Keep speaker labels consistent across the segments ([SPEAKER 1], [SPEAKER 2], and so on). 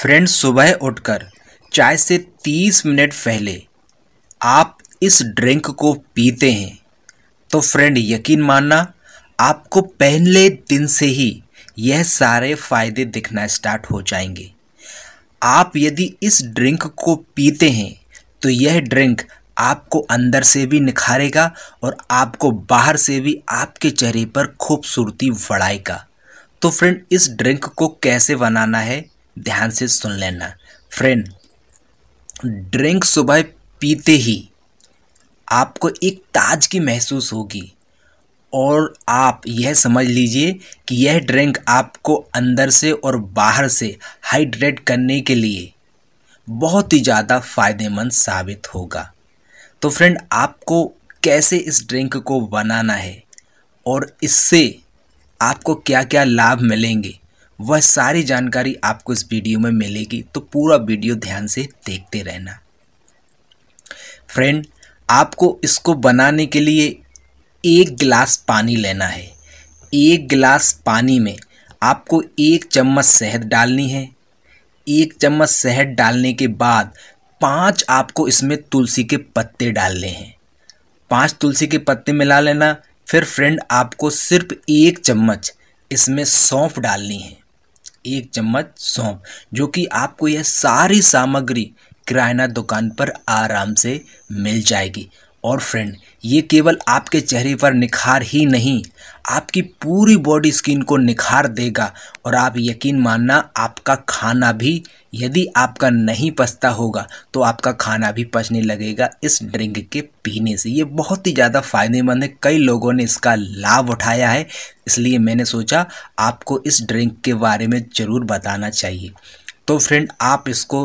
[SPEAKER 1] friends सुबह उठकर चाय से तीस मिनट पहले आप इस ड्रिंक को पीते हैं तो फ्रेंड यकीन मानना आपको पहले दिन से ही यह सारे फ़ायदे दिखना स्टार्ट हो जाएंगे आप यदि इस ड्रिंक को पीते हैं तो यह ड्रिंक आपको अंदर से भी निखारेगा और आपको बाहर से भी आपके चेहरे पर खूबसूरती बढ़ाएगा तो फ्रेंड इस ड्रिंक को कैसे बनाना है ध्यान से सुन लेना फ्रेंड ड्रिंक सुबह पीते ही आपको एक ताजगी महसूस होगी और आप यह समझ लीजिए कि यह ड्रिंक आपको अंदर से और बाहर से हाइड्रेट करने के लिए बहुत ही ज़्यादा फ़ायदेमंद साबित होगा तो फ्रेंड आपको कैसे इस ड्रिंक को बनाना है और इससे आपको क्या क्या लाभ मिलेंगे वह सारी जानकारी आपको इस वीडियो में मिलेगी तो पूरा वीडियो ध्यान से देखते रहना फ्रेंड आपको इसको बनाने के लिए एक गिलास पानी लेना है एक गिलास पानी में आपको एक चम्मच शहद डालनी है एक चम्मच शहद डालने के बाद पांच आपको इसमें तुलसी के पत्ते डालने हैं पांच तुलसी के पत्ते मिला लेना फिर फ्रेंड आपको सिर्फ एक चम्मच इसमें सौंफ डालनी है एक चम्मच सौंप जो कि आपको यह सारी सामग्री किराना दुकान पर आराम से मिल जाएगी और फ्रेंड ये केवल आपके चेहरे पर निखार ही नहीं आपकी पूरी बॉडी स्किन को निखार देगा और आप यकीन मानना आपका खाना भी यदि आपका नहीं पचता होगा तो आपका खाना भी पचने लगेगा इस ड्रिंक के पीने से ये बहुत ही ज़्यादा फ़ायदेमंद है कई लोगों ने इसका लाभ उठाया है इसलिए मैंने सोचा आपको इस ड्रिंक के बारे में ज़रूर बताना चाहिए तो फ्रेंड आप इसको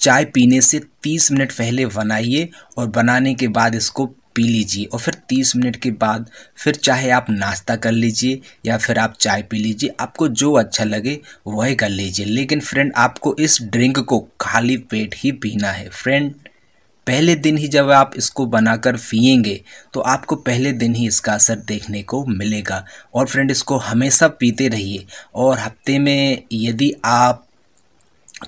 [SPEAKER 1] चाय पीने से 30 मिनट पहले बनाइए और बनाने के बाद इसको पी लीजिए और फिर तीस मिनट के बाद फिर चाहे आप नाश्ता कर लीजिए या फिर आप चाय पी लीजिए आपको जो अच्छा लगे वही कर लीजिए लेकिन फ्रेंड आपको इस ड्रिंक को खाली पेट ही पीना है फ्रेंड पहले दिन ही जब आप इसको बनाकर पियेंगे तो आपको पहले दिन ही इसका असर देखने को मिलेगा और फ्रेंड इसको हमेशा पीते रहिए और हफ्ते में यदि आप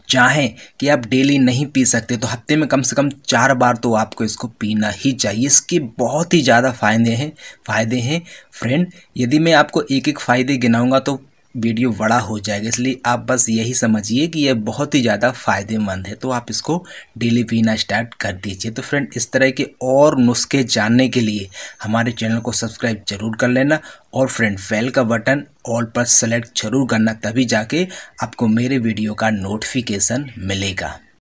[SPEAKER 1] चाहें कि आप डेली नहीं पी सकते तो हफ्ते में कम से कम चार बार तो आपको इसको पीना ही चाहिए इसके बहुत ही ज़्यादा फायदे हैं फायदे हैं फ्रेंड यदि मैं आपको एक एक फ़ायदे गिनाऊंगा तो वीडियो बड़ा हो जाएगा इसलिए आप बस यही समझिए कि यह बहुत ही ज़्यादा फ़ायदेमंद है तो आप इसको डेली पीना स्टार्ट कर दीजिए तो फ्रेंड इस तरह के और नुस्खे जानने के लिए हमारे चैनल को सब्सक्राइब जरूर कर लेना और फ्रेंड बेल का बटन ऑल पर सेलेक्ट जरूर करना तभी जाके आपको मेरे वीडियो का नोटिफिकेशन मिलेगा